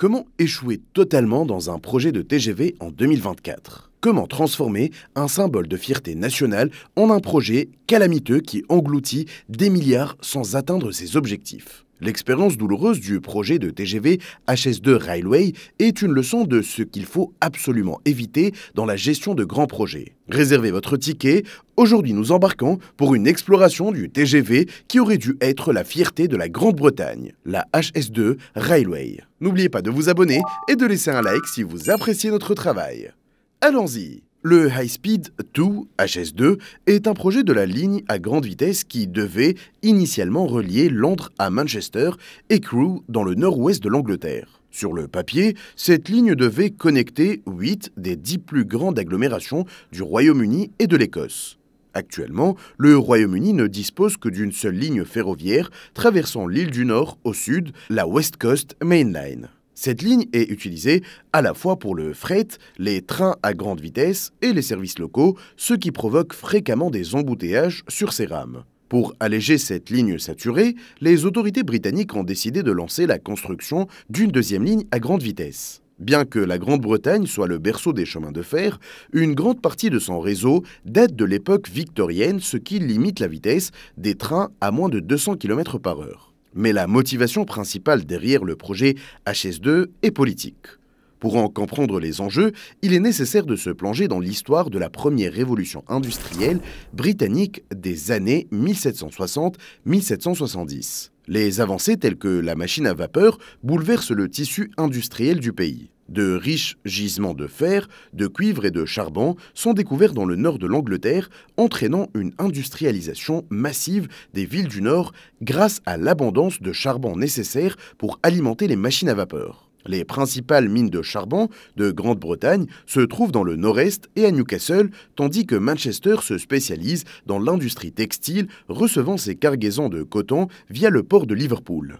Comment échouer totalement dans un projet de TGV en 2024 Comment transformer un symbole de fierté nationale en un projet calamiteux qui engloutit des milliards sans atteindre ses objectifs L'expérience douloureuse du projet de TGV HS2 Railway est une leçon de ce qu'il faut absolument éviter dans la gestion de grands projets. Réservez votre ticket, aujourd'hui nous embarquons pour une exploration du TGV qui aurait dû être la fierté de la Grande-Bretagne, la HS2 Railway. N'oubliez pas de vous abonner et de laisser un like si vous appréciez notre travail. Allons-y le High Speed 2 HS2 est un projet de la ligne à grande vitesse qui devait initialement relier Londres à Manchester et Crewe dans le nord-ouest de l'Angleterre. Sur le papier, cette ligne devait connecter 8 des 10 plus grandes agglomérations du Royaume-Uni et de l'Écosse. Actuellement, le Royaume-Uni ne dispose que d'une seule ligne ferroviaire traversant l'île du Nord au sud, la West Coast Main Line. Cette ligne est utilisée à la fois pour le fret, les trains à grande vitesse et les services locaux, ce qui provoque fréquemment des embouteillages sur ces rames. Pour alléger cette ligne saturée, les autorités britanniques ont décidé de lancer la construction d'une deuxième ligne à grande vitesse. Bien que la Grande-Bretagne soit le berceau des chemins de fer, une grande partie de son réseau date de l'époque victorienne, ce qui limite la vitesse des trains à moins de 200 km par heure. Mais la motivation principale derrière le projet HS2 est politique. Pour en comprendre les enjeux, il est nécessaire de se plonger dans l'histoire de la première révolution industrielle britannique des années 1760-1770. Les avancées telles que la machine à vapeur bouleversent le tissu industriel du pays. De riches gisements de fer, de cuivre et de charbon sont découverts dans le nord de l'Angleterre, entraînant une industrialisation massive des villes du nord grâce à l'abondance de charbon nécessaire pour alimenter les machines à vapeur. Les principales mines de charbon de Grande-Bretagne se trouvent dans le nord-est et à Newcastle, tandis que Manchester se spécialise dans l'industrie textile, recevant ses cargaisons de coton via le port de Liverpool.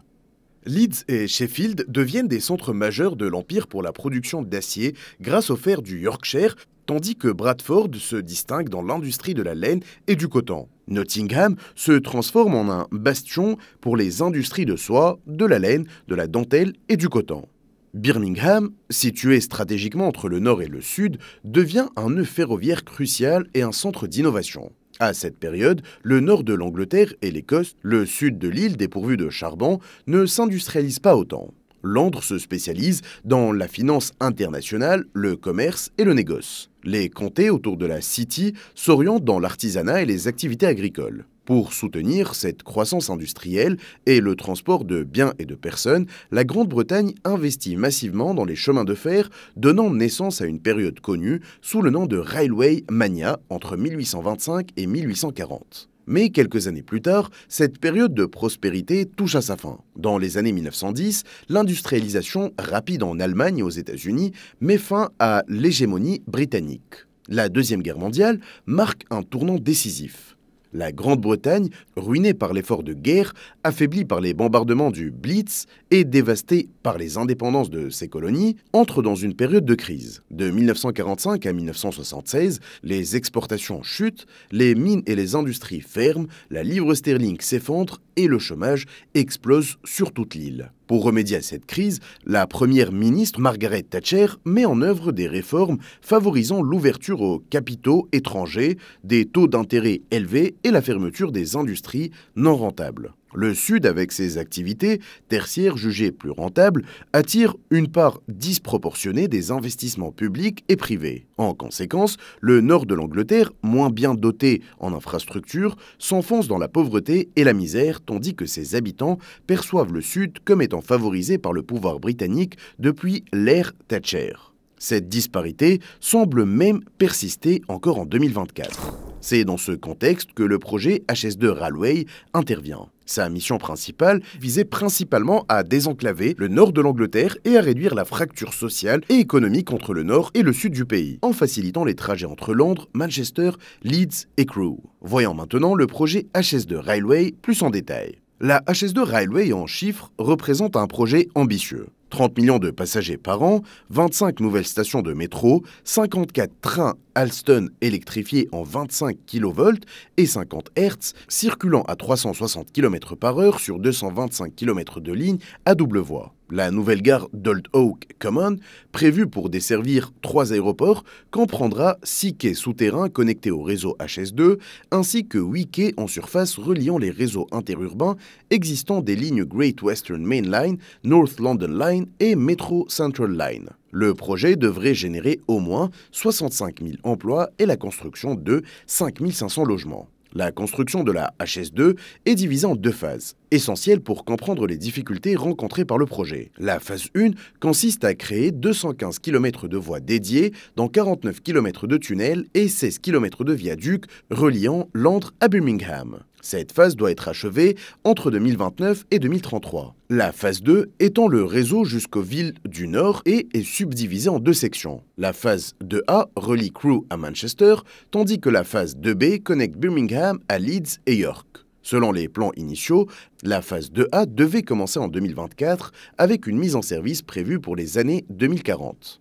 Leeds et Sheffield deviennent des centres majeurs de l'Empire pour la production d'acier grâce aux fers du Yorkshire, tandis que Bradford se distingue dans l'industrie de la laine et du coton. Nottingham se transforme en un bastion pour les industries de soie, de la laine, de la dentelle et du coton. Birmingham, situé stratégiquement entre le nord et le sud, devient un nœud ferroviaire crucial et un centre d'innovation. À cette période, le nord de l'Angleterre et l'Écosse, le sud de l'île dépourvu de charbon, ne s'industrialisent pas autant. Londres se spécialise dans la finance internationale, le commerce et le négoce. Les comtés autour de la City s'orientent dans l'artisanat et les activités agricoles. Pour soutenir cette croissance industrielle et le transport de biens et de personnes, la Grande-Bretagne investit massivement dans les chemins de fer, donnant naissance à une période connue sous le nom de Railway Mania entre 1825 et 1840. Mais quelques années plus tard, cette période de prospérité touche à sa fin. Dans les années 1910, l'industrialisation rapide en Allemagne et aux États-Unis met fin à l'hégémonie britannique. La Deuxième Guerre mondiale marque un tournant décisif. La Grande-Bretagne, ruinée par l'effort de guerre, affaiblie par les bombardements du Blitz et dévastée par les indépendances de ses colonies, entre dans une période de crise. De 1945 à 1976, les exportations chutent, les mines et les industries ferment, la livre sterling s'effondre et le chômage explose sur toute l'île. Pour remédier à cette crise, la première ministre Margaret Thatcher met en œuvre des réformes favorisant l'ouverture aux capitaux étrangers, des taux d'intérêt élevés et la fermeture des industries non rentables. Le Sud, avec ses activités tertiaires jugées plus rentables, attire une part disproportionnée des investissements publics et privés. En conséquence, le nord de l'Angleterre, moins bien doté en infrastructures, s'enfonce dans la pauvreté et la misère, tandis que ses habitants perçoivent le Sud comme étant favorisé par le pouvoir britannique depuis l'ère Thatcher. Cette disparité semble même persister encore en 2024. C'est dans ce contexte que le projet HS2 Railway intervient. Sa mission principale visait principalement à désenclaver le nord de l'Angleterre et à réduire la fracture sociale et économique entre le nord et le sud du pays, en facilitant les trajets entre Londres, Manchester, Leeds et Crewe. Voyons maintenant le projet HS2 Railway plus en détail. La HS2 Railway en chiffres représente un projet ambitieux. 30 millions de passagers par an, 25 nouvelles stations de métro, 54 trains Alston électrifiés en 25 kV et 50 Hz, circulant à 360 km par heure sur 225 km de ligne à double voie. La nouvelle gare d'Old Oak Common, prévue pour desservir trois aéroports, comprendra six quais souterrains connectés au réseau HS2, ainsi que huit quais en surface reliant les réseaux interurbains existants des lignes Great Western Main Line, North London Line et Metro Central Line. Le projet devrait générer au moins 65 000 emplois et la construction de 5 500 logements. La construction de la HS2 est divisée en deux phases, essentielles pour comprendre les difficultés rencontrées par le projet. La phase 1 consiste à créer 215 km de voies dédiées, dans 49 km de tunnels et 16 km de viaducs reliant Londres à Birmingham. Cette phase doit être achevée entre 2029 et 2033. La phase 2 étend le réseau jusqu'aux villes du Nord et est subdivisée en deux sections. La phase 2A relie Crewe à Manchester, tandis que la phase 2B connecte Birmingham à Leeds et York. Selon les plans initiaux, la phase 2A devait commencer en 2024 avec une mise en service prévue pour les années 2040.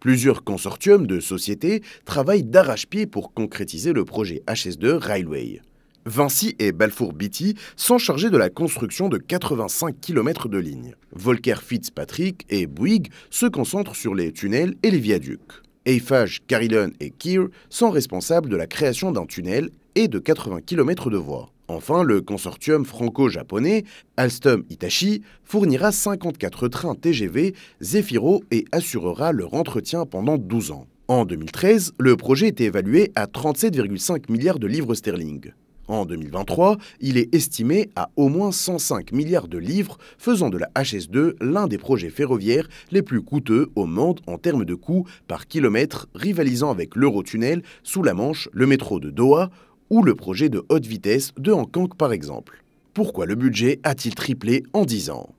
Plusieurs consortiums de sociétés travaillent d'arrache-pied pour concrétiser le projet HS2 Railway. Vinci et Balfour Beatty sont chargés de la construction de 85 km de lignes. Volker Fitzpatrick et Bouygues se concentrent sur les tunnels et les viaducs. Eiffage, Carillon et Keir sont responsables de la création d'un tunnel et de 80 km de voies. Enfin, le consortium franco-japonais Alstom itachi fournira 54 trains TGV Zephyro et assurera leur entretien pendant 12 ans. En 2013, le projet était évalué à 37,5 milliards de livres sterling. En 2023, il est estimé à au moins 105 milliards de livres, faisant de la HS2 l'un des projets ferroviaires les plus coûteux au monde en termes de coûts par kilomètre, rivalisant avec l'Eurotunnel, sous la Manche, le métro de Doha ou le projet de haute vitesse de Hong par exemple. Pourquoi le budget a-t-il triplé en 10 ans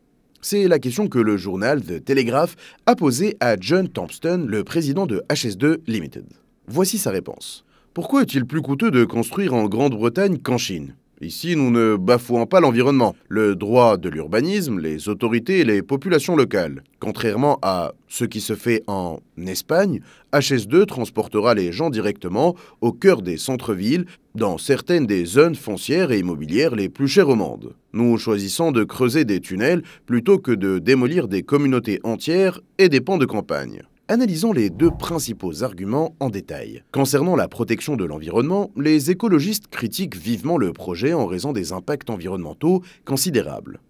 c'est la question que le journal The Telegraph a posée à John Thompson, le président de HS2 Limited. Voici sa réponse. Pourquoi est-il plus coûteux de construire en Grande-Bretagne qu'en Chine Ici, nous ne bafouons pas l'environnement, le droit de l'urbanisme, les autorités et les populations locales. Contrairement à ce qui se fait en Espagne, HS2 transportera les gens directement au cœur des centres-villes, dans certaines des zones foncières et immobilières les plus chères au monde. Nous choisissons de creuser des tunnels plutôt que de démolir des communautés entières et des pans de campagne. Analysons les deux principaux arguments en détail. Concernant la protection de l'environnement, les écologistes critiquent vivement le projet en raison des impacts environnementaux considérables.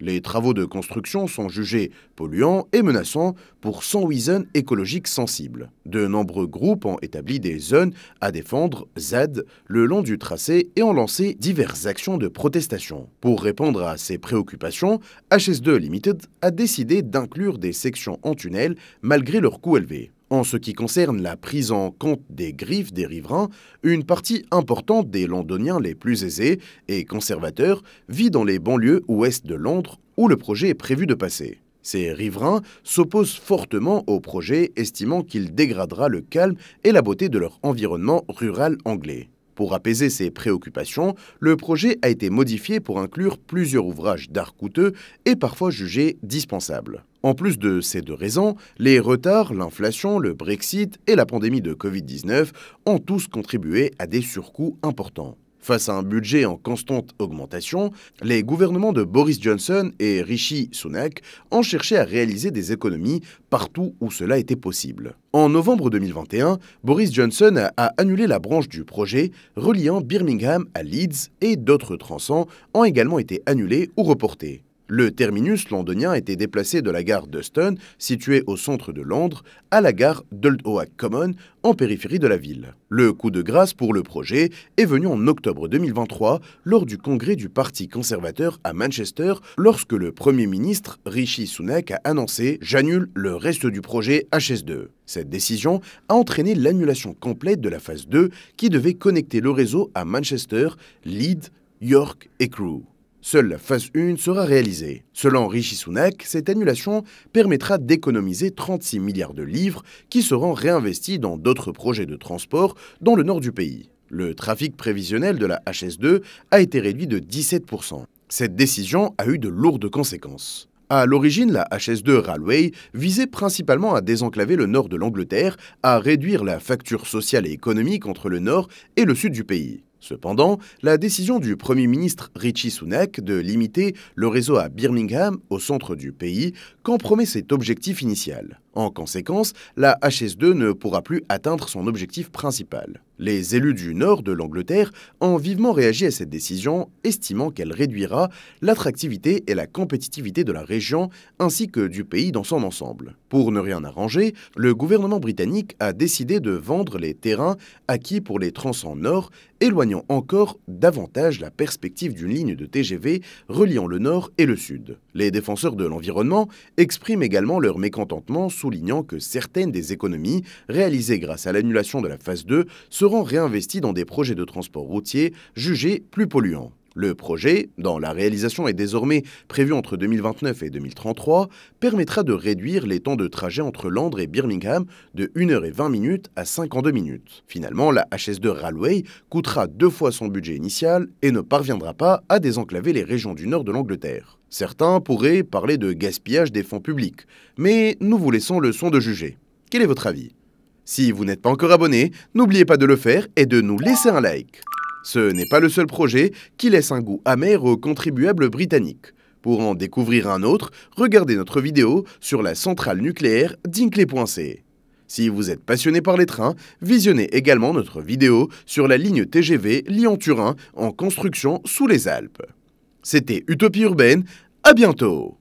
Les travaux de construction sont jugés polluants et menaçants pour 108 zones écologiques sensibles. De nombreux groupes ont établi des zones à défendre, ZAD, le long du tracé et ont lancé diverses actions de protestation. Pour répondre à ces préoccupations, HS2 Limited a décidé d'inclure des sections en tunnel malgré leur coût élevé. En ce qui concerne la prise en compte des griffes des riverains, une partie importante des londoniens les plus aisés et conservateurs vit dans les banlieues ouest de Londres où le projet est prévu de passer. Ces riverains s'opposent fortement au projet, estimant qu'il dégradera le calme et la beauté de leur environnement rural anglais. Pour apaiser ces préoccupations, le projet a été modifié pour inclure plusieurs ouvrages d'art coûteux et parfois jugés dispensables. En plus de ces deux raisons, les retards, l'inflation, le Brexit et la pandémie de Covid-19 ont tous contribué à des surcoûts importants. Face à un budget en constante augmentation, les gouvernements de Boris Johnson et Rishi Sunak ont cherché à réaliser des économies partout où cela était possible. En novembre 2021, Boris Johnson a annulé la branche du projet reliant Birmingham à Leeds et d'autres tronçons ont également été annulés ou reportés. Le terminus londonien était déplacé de la gare d'Euston, située au centre de Londres, à la gare Oak Common, en périphérie de la ville. Le coup de grâce pour le projet est venu en octobre 2023 lors du congrès du Parti conservateur à Manchester, lorsque le Premier ministre Rishi Sunak a annoncé « J'annule le reste du projet HS2 ». Cette décision a entraîné l'annulation complète de la phase 2 qui devait connecter le réseau à Manchester, Leeds, York et Crewe. Seule la phase 1 sera réalisée. Selon Rishi Sunak, cette annulation permettra d'économiser 36 milliards de livres qui seront réinvestis dans d'autres projets de transport dans le nord du pays. Le trafic prévisionnel de la HS2 a été réduit de 17%. Cette décision a eu de lourdes conséquences. À l'origine, la HS2 Railway visait principalement à désenclaver le nord de l'Angleterre, à réduire la facture sociale et économique entre le nord et le sud du pays. Cependant, la décision du Premier ministre Richie Sunak de limiter le réseau à Birmingham, au centre du pays, compromet cet objectif initial. En conséquence, la HS2 ne pourra plus atteindre son objectif principal. Les élus du nord de l'Angleterre ont vivement réagi à cette décision, estimant qu'elle réduira l'attractivité et la compétitivité de la région ainsi que du pays dans son ensemble. Pour ne rien arranger, le gouvernement britannique a décidé de vendre les terrains acquis pour les tronçons nord, éloignant encore davantage la perspective d'une ligne de TGV reliant le nord et le sud. Les défenseurs de l'environnement expriment également leur mécontentement sous soulignant que certaines des économies réalisées grâce à l'annulation de la phase 2 seront réinvesties dans des projets de transport routier jugés plus polluants. Le projet, dont la réalisation est désormais prévue entre 2029 et 2033, permettra de réduire les temps de trajet entre Londres et Birmingham de 1h20 minutes à 52 minutes. Finalement, la HS2 Railway coûtera deux fois son budget initial et ne parviendra pas à désenclaver les régions du nord de l'Angleterre. Certains pourraient parler de gaspillage des fonds publics, mais nous vous laissons le soin de juger. Quel est votre avis Si vous n'êtes pas encore abonné, n'oubliez pas de le faire et de nous laisser un like. Ce n'est pas le seul projet qui laisse un goût amer aux contribuables britanniques. Pour en découvrir un autre, regardez notre vidéo sur la centrale nucléaire d'Inclay.c. Si vous êtes passionné par les trains, visionnez également notre vidéo sur la ligne TGV Lyon-Turin en construction sous les Alpes. C'était Utopie Urbaine, à bientôt